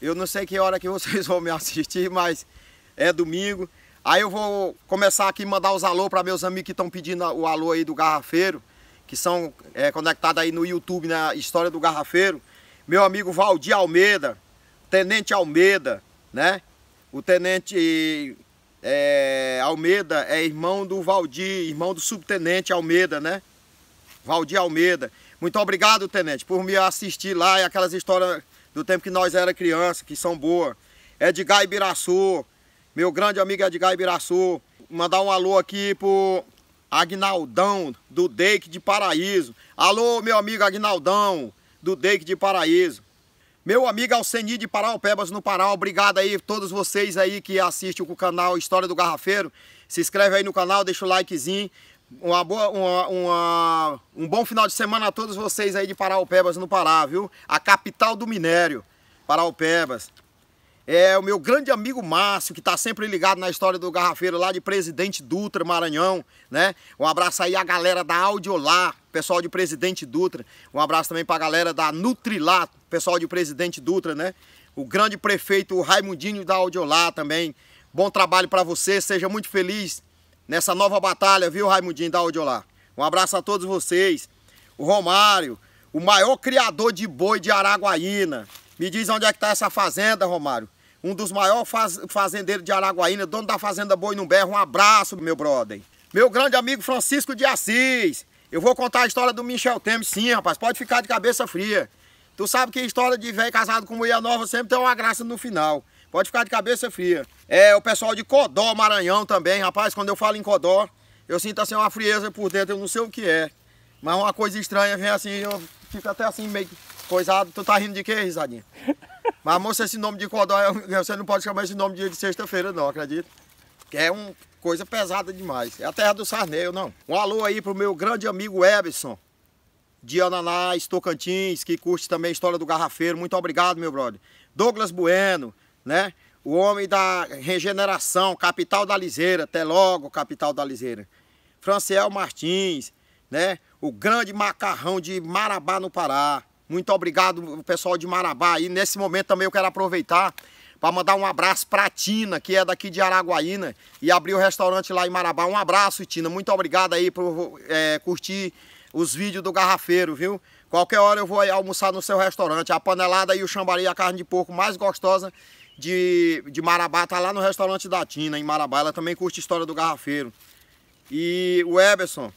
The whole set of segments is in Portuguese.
Eu não sei que hora que vocês vão me assistir, mas é domingo. Aí eu vou começar aqui mandar os alô para meus amigos que estão pedindo o alô aí do Garrafeiro, que são é, conectados aí no YouTube na história do Garrafeiro. Meu amigo Valdir Almeida, Tenente Almeida, né? O Tenente é, Almeida é irmão do Valdir, irmão do Subtenente Almeida, né? Valdir Almeida. Muito obrigado, Tenente, por me assistir lá e aquelas histórias do tempo que nós era criança, que são boas. Edgar Ibiraçu, meu grande amigo Edgar Ibiraçu. Mandar um alô aqui pro Agnaldão, do Deik de Paraíso. Alô, meu amigo Agnaldão, do Deik de Paraíso. Meu amigo Alceni de Paraupebas, no Pará. Obrigado aí todos vocês aí que assistem o canal História do Garrafeiro. Se inscreve aí no canal, deixa o likezinho. Uma boa, uma, uma, um bom final de semana a todos vocês aí de Paraupebas no Pará, viu? A capital do minério, Paraupebas. É o meu grande amigo Márcio, que está sempre ligado na história do garrafeiro lá de Presidente Dutra, Maranhão, né? Um abraço aí à galera da Audiolá, pessoal de Presidente Dutra. Um abraço também para a galera da Nutrilá, pessoal de Presidente Dutra, né? O grande prefeito Raimundinho da Audiolá também. Bom trabalho para você, seja muito feliz nessa nova batalha, viu, Raimundinho da Audiolá? Um abraço a todos vocês. O Romário, o maior criador de boi de Araguaína. Me diz onde é que está essa fazenda, Romário. Um dos maiores faz fazendeiros de Araguaína, dono da fazenda Boi berro? Um abraço, meu brother. Meu grande amigo Francisco de Assis. Eu vou contar a história do Michel Temes, sim, rapaz. Pode ficar de cabeça fria. Tu sabe que a história de velho casado com mulher nova sempre tem uma graça no final. Pode ficar de cabeça fria. É, o pessoal de Codó, Maranhão também, rapaz, quando eu falo em Codó, eu sinto assim uma frieza por dentro, eu não sei o que é. Mas uma coisa estranha vem assim, eu fico até assim meio coisado. Tu tá rindo de quê, risadinha? Mas, moça, esse nome de Codó, você não pode chamar esse nome de sexta-feira não, acredito. Que é uma coisa pesada demais. É a terra do sarneio, não. Um alô aí pro meu grande amigo Ebson de Ananás, Tocantins, que curte também a história do garrafeiro. Muito obrigado, meu brother. Douglas Bueno, né? O homem da regeneração, capital da Liseira, até logo, capital da Liseira. Franciel Martins, né? O grande macarrão de Marabá no Pará. Muito obrigado, pessoal de Marabá. E nesse momento também eu quero aproveitar para mandar um abraço para a Tina, que é daqui de Araguaína e abriu o restaurante lá em Marabá. Um abraço, Tina. Muito obrigado aí por é, curtir os vídeos do Garrafeiro, viu? Qualquer hora eu vou almoçar no seu restaurante. A panelada e o chambari, a carne de porco mais gostosa de, de Marabá, tá lá no restaurante da Tina, em Marabá. Ela também curte história do garrafeiro. E o Eberson,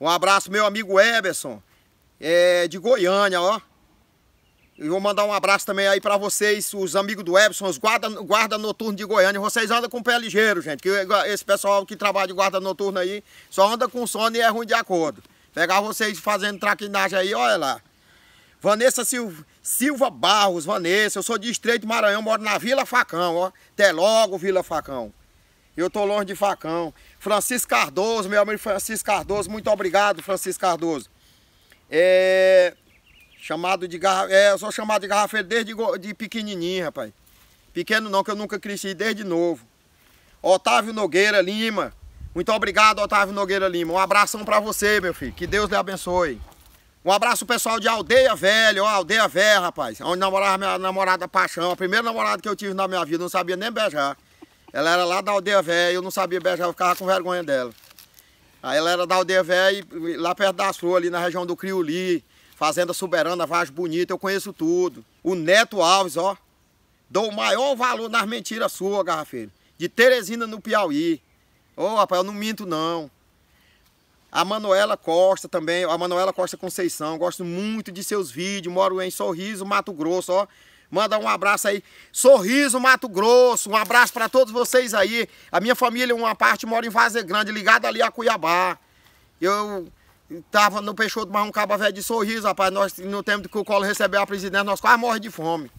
um abraço, meu amigo Eberson, é, de Goiânia, ó. E vou mandar um abraço também aí para vocês, os amigos do Eberson, os guarda, guarda noturno de Goiânia. Vocês andam com o pé ligeiro, gente. Que esse pessoal que trabalha de guarda noturno aí só anda com sono e é ruim de acordo. Pegar vocês fazendo traquinagem aí, olha lá. Vanessa Silva Barros, Vanessa, eu sou de Estreito Maranhão, moro na Vila Facão, ó. Até logo, Vila Facão. Eu tô longe de Facão. Francisco Cardoso, meu amigo Francisco Cardoso, muito obrigado, Francisco Cardoso. É... Chamado de garra... É, eu sou chamado de garrafeiro desde de pequenininho, rapaz. Pequeno não, que eu nunca cresci, desde novo. Otávio Nogueira Lima. Muito obrigado, Otávio Nogueira Lima. Um abração para você, meu filho. Que Deus lhe abençoe. Um abraço pessoal de Aldeia Velha, ó, Aldeia Velha, rapaz. É onde namorava minha namorada Paixão, a primeira namorada que eu tive na minha vida, não sabia nem beijar. Ela era lá da Aldeia Velha, eu não sabia beijar, eu ficava com vergonha dela. Aí ela era da Aldeia Velha, e lá perto das flores, ali na região do Criuli, Fazenda Soberana, Vaz Bonita, eu conheço tudo. O Neto Alves, ó, dou o maior valor nas mentiras suas, garrafeiro. De Teresina no Piauí. Ô, oh, rapaz, eu não minto não. A Manuela Costa também, a Manuela Costa Conceição, gosto muito de seus vídeos, moro em Sorriso, Mato Grosso, ó. Manda um abraço aí, Sorriso, Mato Grosso, um abraço para todos vocês aí. A minha família, uma parte mora em Vaza Grande, ligada ali a Cuiabá. Eu tava no Peixoto, mas um cabo velho de Sorriso, rapaz, nós, no tempo que o Colo recebeu a presidência, nós quase morremos de fome.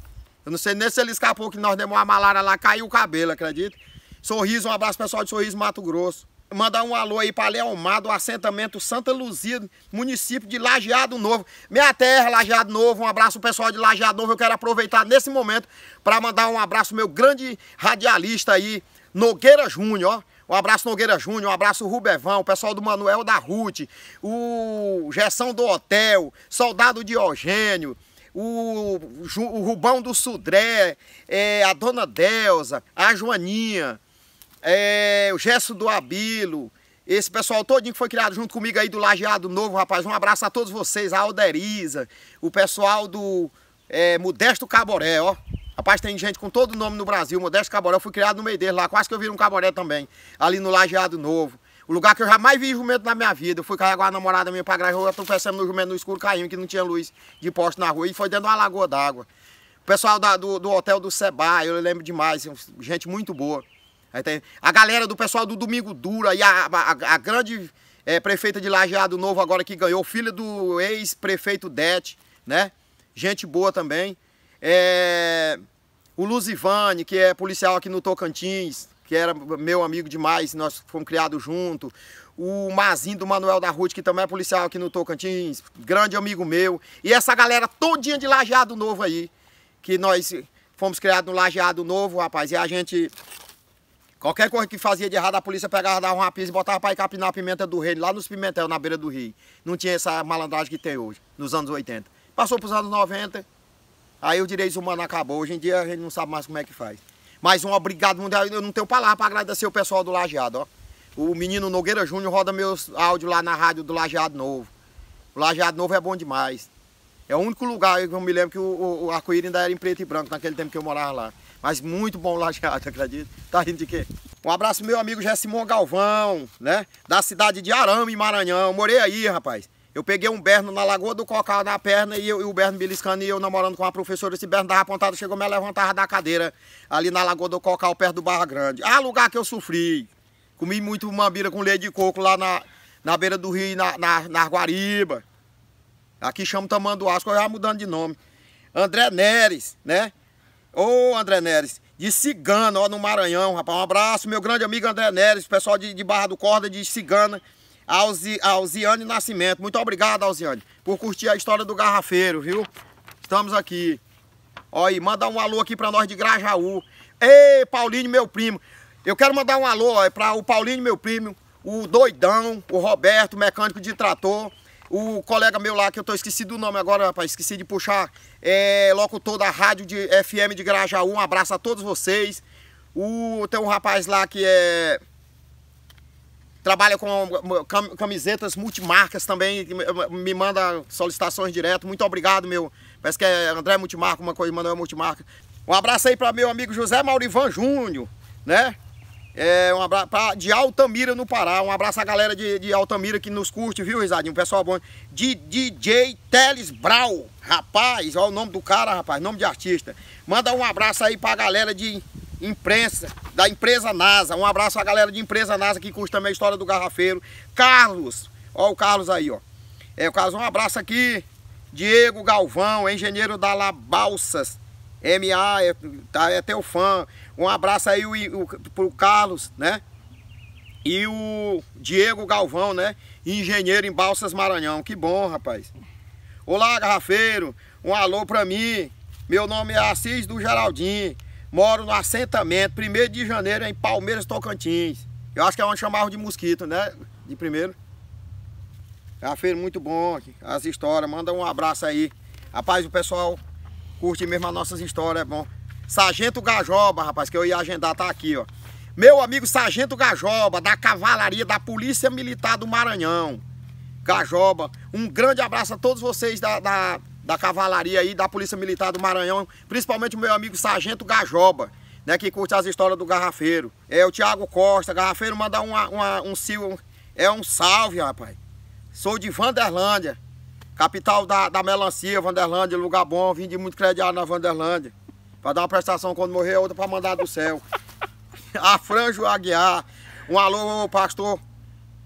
Eu não sei nem se ele escapou que nós demos uma malária lá, caiu o cabelo, acredita? Sorriso, um abraço pessoal de Sorriso, Mato Grosso mandar um alô aí para Leomar, do assentamento Santa Luzia, município de Lajeado Novo. Minha terra, Lajeado Novo, um abraço pessoal de Lajeado Novo. Eu quero aproveitar nesse momento para mandar um abraço meu grande radialista aí, Nogueira Júnior, ó. Um abraço Nogueira Júnior, um abraço Rubevão, o pessoal do Manuel da Ruth, o Gessão do Hotel, Soldado Diogênio, o, o Rubão do Sudré, é, a Dona Delza, a Joaninha, é, o Gesso do Abilo, esse pessoal todinho que foi criado junto comigo aí do Lajeado Novo, rapaz. Um abraço a todos vocês, a Alderiza, o pessoal do é, Modesto Caboré, ó. Rapaz, tem gente com todo nome no Brasil, Modesto Caboré. Eu fui criado no meio dele lá, quase que eu viro um caboré também, ali no Lajeado Novo. O lugar que eu jamais vi jumento na minha vida. Eu fui carregar uma namorada minha pra graça, eu atropelando no jumento no escuro, caindo, que não tinha luz de poste na rua. E foi dentro de uma lagoa d'água. O pessoal da, do, do hotel do Seba, eu lembro demais, gente muito boa. A galera do pessoal do Domingo Dura e a, a, a grande é, prefeita de Lajeado Novo agora que ganhou, filha do ex-prefeito Dete, né? Gente boa também. É, o Luzivane, que é policial aqui no Tocantins, que era meu amigo demais, nós fomos criados juntos. O Mazinho do Manuel da Ruth, que também é policial aqui no Tocantins, grande amigo meu. E essa galera todinha de Lajeado Novo aí, que nós fomos criados no Lajeado Novo, rapaz. E a gente Qualquer coisa que fazia de errado, a polícia pegava, dava uma pisa e botava para encapinar a pimenta do rei, lá nos pimentel, na beira do rio. Não tinha essa malandragem que tem hoje, nos anos 80. Passou para os anos 90, aí o direito humano acabou. Hoje em dia a gente não sabe mais como é que faz. Mas um obrigado mundial, eu não tenho palavra para agradecer o pessoal do Lajeado, ó. O menino Nogueira Júnior roda meus áudios lá na rádio do Lajeado Novo. O Lajeado Novo é bom demais. É o único lugar, eu me lembro que o, o, o arco-íris ainda era em preto e branco, naquele tempo que eu morava lá. Mas muito bom lajeado, acredito. Tá rindo de quê? Um abraço meu amigo Jéssimo Galvão, né? Da cidade de Arame, Maranhão. Morei aí, rapaz. Eu peguei um berno na Lagoa do Cocal na perna e, eu, e o berno beliscando e eu namorando com uma professora. Esse berno dava apontado, chegou, me levantava da cadeira ali na Lagoa do Cocal, perto do Barra Grande. Ah, lugar que eu sofri. Comi muito mambira com leite de coco lá na, na beira do rio, na, na, na Aqui Aqui chama Tamanduás, eu já mudando de nome. André Neres, né? Ô, André Neres, de Cigana, ó, no Maranhão, rapaz. Um abraço, meu grande amigo André Neres, pessoal de, de Barra do Corda, de Cigana. Alzi, Alziane Nascimento. Muito obrigado, Alziane, por curtir a história do garrafeiro, viu? Estamos aqui. Ó, e manda um alô aqui pra nós de Grajaú. Ei, Paulinho, meu primo. Eu quero mandar um alô ó, é pra o Paulinho, meu primo, o Doidão, o Roberto, mecânico de trator. O colega meu lá, que eu tô esquecido o nome agora, rapaz, esqueci de puxar, é locutor da rádio de FM de Grajaú. Um abraço a todos vocês. O, tem um rapaz lá que é trabalha com camisetas multimarcas também, me manda solicitações direto. Muito obrigado, meu. Parece que é André Multimarca, uma coisa, Manuel Multimarca. Um abraço aí para meu amigo José Maurivan Júnior, né? É, um abraço pra, de Altamira no Pará. Um abraço à galera de, de Altamira que nos curte, viu, risadinho? Um pessoal bom. De DJ Teles Brau. Rapaz, olha o nome do cara, rapaz. Nome de artista. Manda um abraço aí pra galera de imprensa, da empresa NASA. Um abraço à galera de empresa NASA que curte também a história do garrafeiro. Carlos. olha o Carlos aí, ó. É, o Carlos, um abraço aqui. Diego Galvão, engenheiro da Labalsas. MA, é, tá até o fã. Um abraço aí o, o, pro Carlos, né? E o Diego Galvão, né? Engenheiro em Balsas Maranhão. Que bom, rapaz. Olá, garrafeiro. Um alô pra mim. Meu nome é Assis do Geraldinho. Moro no assentamento, 1 de janeiro, em Palmeiras, Tocantins. Eu acho que é onde chamavam de mosquito, né? De primeiro. Garrafeiro, muito bom. As histórias. Manda um abraço aí. Rapaz, o pessoal curte mesmo as nossas histórias, é bom. Sargento Gajoba, rapaz, que eu ia agendar, tá aqui, ó. Meu amigo Sargento Gajoba, da Cavalaria da Polícia Militar do Maranhão. Gajoba, um grande abraço a todos vocês da, da, da Cavalaria aí, da Polícia Militar do Maranhão, principalmente o meu amigo Sargento Gajoba, né, que curte as histórias do Garrafeiro. É o Tiago Costa, Garrafeiro, manda uma, uma, um, é um salve, rapaz. Sou de Vanderlândia. Capital da, da melancia, Vanderlândia, lugar bom, vim de muito crediário na Vanderlândia. Pra dar uma prestação quando morrer, outra pra mandar do céu. Afranjo Aguiar, um alô, pastor.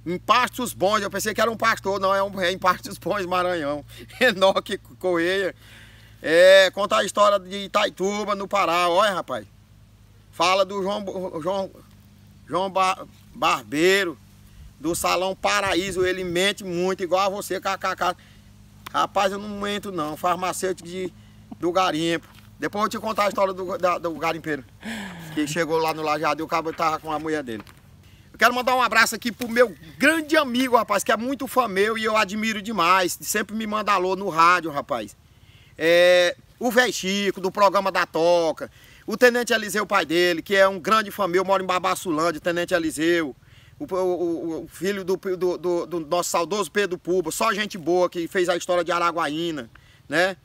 Em Pastos Bons, eu pensei que era um pastor, não, é, um, é em Pastos Bons, Maranhão. Enoque Correia. É, conta a história de Itaituba, no Pará. Olha, rapaz. Fala do João, João, João Bar, Barbeiro, do Salão Paraíso. Ele mente muito, igual a você, kkk. Rapaz, eu não entro não, farmacêutico de, do garimpo. Depois eu te contar a história do, da, do garimpeiro, que chegou lá no lajado e o cabo tava com a mulher dele. Eu quero mandar um abraço aqui pro meu grande amigo, rapaz, que é muito fã meu e eu admiro demais. Sempre me manda alô no rádio, rapaz. É, o Véi Chico, do programa da Toca. O Tenente Eliseu, pai dele, que é um grande fã meu, mora em Babassulândia, Tenente Eliseu o, o, o filho do, do, do, do, nosso saudoso Pedro Puba, só gente boa que fez a história de Araguaína, né?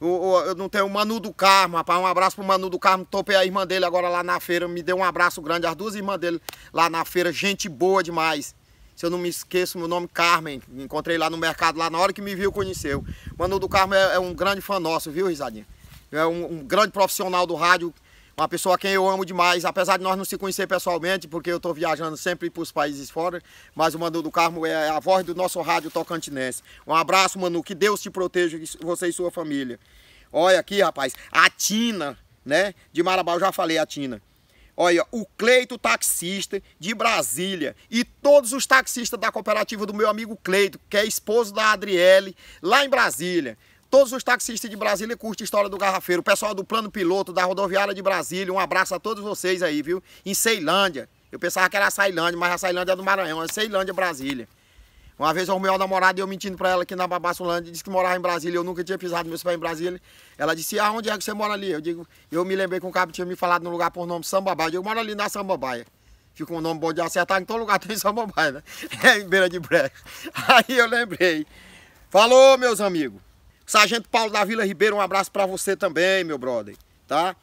O, eu não tenho o Manu do Carmo, rapaz. Um abraço pro Manu do Carmo. Topei a irmã dele agora lá na feira. Me deu um abraço grande. As duas irmãs dele lá na feira. Gente boa demais. Se eu não me esqueço, meu nome é Carmen. Encontrei lá no mercado, lá na hora que me viu, conheceu. Manu do Carmo é, é um grande fã nosso, viu, risadinha? É um, um grande profissional do rádio uma pessoa a quem eu amo demais, apesar de nós não se conhecer pessoalmente, porque eu estou viajando sempre para os países fora, mas o Manu do Carmo é a voz do nosso rádio tocantinense. Um abraço, Manu, que Deus te proteja, você e sua família. Olha aqui, rapaz, a Tina, né, de Marabá, eu já falei a Tina. Olha, o Cleito taxista de Brasília e todos os taxistas da cooperativa do meu amigo Cleito, que é esposo da Adriele, lá em Brasília todos os taxistas de Brasília curtem História do Garrafeiro. O pessoal do Plano Piloto, da Rodoviária de Brasília, um abraço a todos vocês aí, viu? Em Ceilândia. Eu pensava que era a Ceilândia, mas a Ceilândia é do Maranhão, é Ceilândia, Brasília. Uma vez o meu namorado eu mentindo pra ela que na Babaçulândia, disse que morava em Brasília, eu nunca tinha pisado meus pés em Brasília. Ela disse, ah, onde é que você mora ali? Eu digo, eu me lembrei que um cabo tinha me falado no lugar por nome Sambabaia. Eu digo, moro ali na Sambabaia. Ficou um nome bom de acertar, em todo lugar tem Sambabaia, né? É em beira de breca. Aí eu lembrei. Falou, meus amigos. Sargento Paulo da Vila Ribeiro, um abraço para você também, meu brother, tá?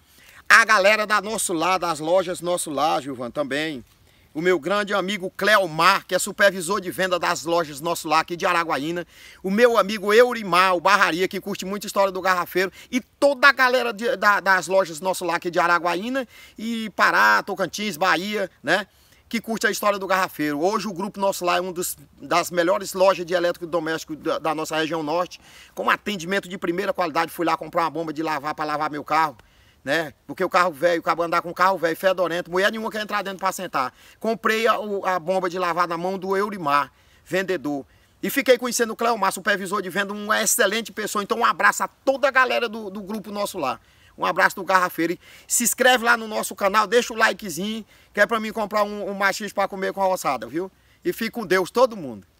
A galera da Nosso Lar, das lojas Nosso Lar, Gilvan, também. O meu grande amigo Cleomar, que é supervisor de venda das lojas Nosso Lar aqui de Araguaína. O meu amigo Eurimar, o Barraria, que curte muito história do garrafeiro. E toda a galera de, da, das lojas Nosso Lar aqui de Araguaína e Pará, Tocantins, Bahia, né? que curte a história do garrafeiro. Hoje o Grupo Nosso Lar é uma das melhores lojas de eletrodoméstico da, da nossa região norte, com atendimento de primeira qualidade. Fui lá comprar uma bomba de lavar para lavar meu carro. Né? Porque o carro velho, acabo andar com o carro velho, fedorento, mulher nenhuma quer entrar dentro para sentar. Comprei a, a, bomba de lavar na mão do Eurimar, vendedor. E fiquei conhecendo o Cleomar, supervisor de venda, uma excelente pessoa. Então um abraço a toda a galera do, do grupo nosso lá. Um abraço do Garrafeiro. Se inscreve lá no nosso canal, deixa o likezinho, que é para mim comprar um, um para comer com a roçada, viu? E fique com Deus todo mundo.